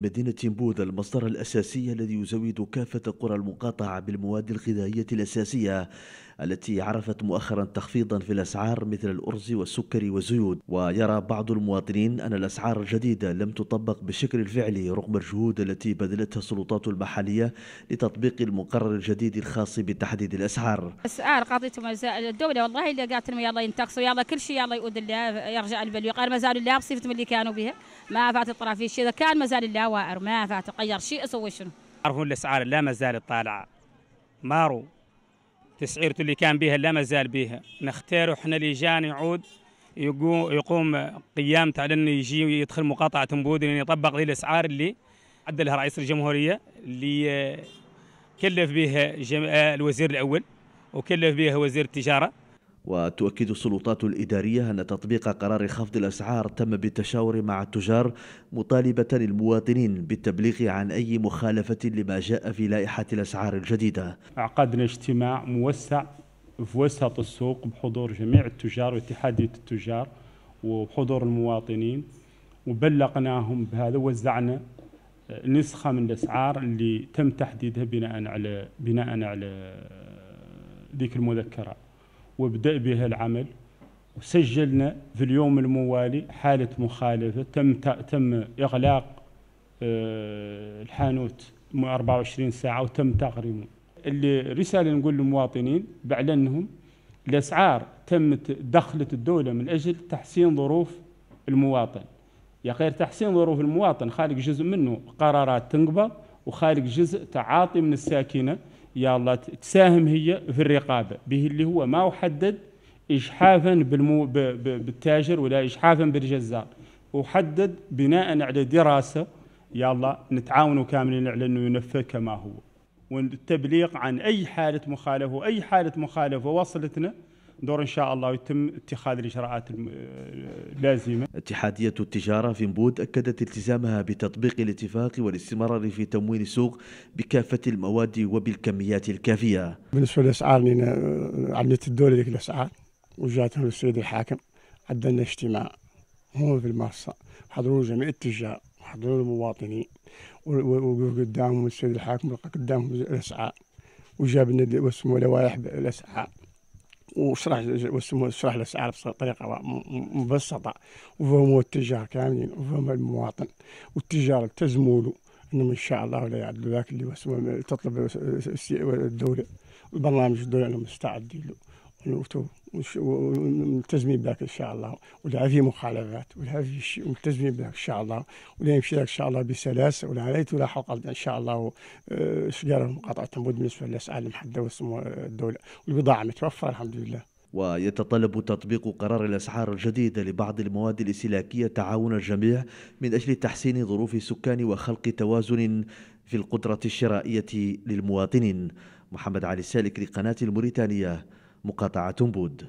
مدينة تيمبوذا المصدر الأساسي الذي يزود كافة قرى المقاطعة بالمواد الغذائية الأساسية التي عرفت مؤخرا تخفيضا في الأسعار مثل الأرز والسكر والزيوت ويرى بعض المواطنين أن الأسعار الجديدة لم تطبق بالشكل الفعلي رغم الجهود التي بذلتها السلطات المحلية لتطبيق المقرر الجديد الخاص بتحديد الأسعار أسعار قضية الدولة والله اللي قالت يلا ينتقصوا يلا كل شيء يلا الله يرجع البلوي قال ما زالوا اللي كانوا بها ما فات شيء اذا كان ما زال اللاوائر ما فات اغير شيء اسوي شنو تعرفون الاسعار لا ما زالت طالعه مارو تسعيرته اللي كان بها لا ما زال بها نختاروا احنا لجان يعود يقوم قيامته على انه يجي ويدخل مقاطعه تنبود انه يطبق ذي الاسعار اللي عدلها رئيس الجمهوريه اللي كلف بها آه، الوزير الاول وكلف بها وزير التجاره وتؤكد السلطات الإدارية أن تطبيق قرار خفض الأسعار تم بالتشاور مع التجار مطالبة المواطنين بالتبليغ عن أي مخالفة لما جاء في لائحة الأسعار الجديدة عقدنا اجتماع موسع في وسط السوق بحضور جميع التجار واتحادية التجار وبحضور المواطنين وبلغناهم بهذا وزعنا نسخة من الأسعار اللي تم تحديدها بناء على بناء على ذيك المذكرة وابدأ بها العمل وسجلنا في اليوم الموالي حالة مخالفة تم تم إغلاق آه، الحانوت 24 ساعة وتم تغريمه اللي رسالة نقول للمواطنين بإعلانهم الأسعار تمت دخلت الدولة من أجل تحسين ظروف المواطن يا غير تحسين ظروف المواطن خالق جزء منه قرارات تنقبض وخالق جزء تعاطي من الساكنة يا الله تساهم هي في الرقابه به اللي هو ما وحدد إجحافا بالمو ب... ب... بالتاجر ولا إجحافا بالجزار وحدد بناء على دراسة يا الله نتعاونوا كاملين على أنه ينفذ كما هو والتبليغ عن أي حالة مخالفة وأي حالة مخالفة وصلتنا دور إن شاء الله يتم اتخاذ الإجراءات اللازمة اتحادية التجارة في مبود أكدت التزامها بتطبيق الاتفاق والاستمرار في تموين السوق بكافة المواد وبالكميات الكافية بالنسبة للأسعار آه، عملت الدولة ذيك الأسعار وجاتهم للسيد الحاكم عندنا اجتماع هو في المنصة حضروا جميع التجار وحضروا المواطنين ووقف قدامهم السيد الحاكم وقف قدامهم الأسعار وجاب لنا واسمه لوائح الأسعار وشرح وشرح الاسعار بطريقه مبسطه وفهموا التجار كاملين وفهم المواطن والتجار التزموا له انهم ان شاء الله لا يعدلوا ذاك اللي تطلب الدوله البرنامج الدولي انهم مستعدين له الوتو وملتزمين بذاك ان شاء الله ولا في مخالفات ولا في ملتزمين بذاك ان شاء الله ولا يمشي لك ان شاء الله بسلاسه ولا عليه ولا حق ان شاء الله سجاره مقاطعه تنبود بالنسبه للاسعار المحدده واسم آه، الدوله والبضاعه متوفره الحمد لله ويتطلب تطبيق قرار الأسعار الجديد لبعض المواد الاستهلاكية تعاون الجميع من أجل تحسين ظروف السكان وخلق توازن في القدرة الشرائية للمواطنين محمد علي سالك لقناة الموريتانية مقاطعة بود